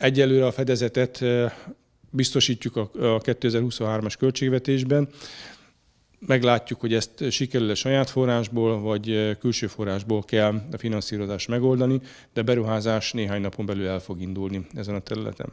Egyelőre a fedezetet biztosítjuk a 2023-as költségvetésben. Meglátjuk, hogy ezt sikerül-e saját forrásból, vagy külső forrásból kell a finanszírozást megoldani, de beruházás néhány napon belül el fog indulni ezen a területen.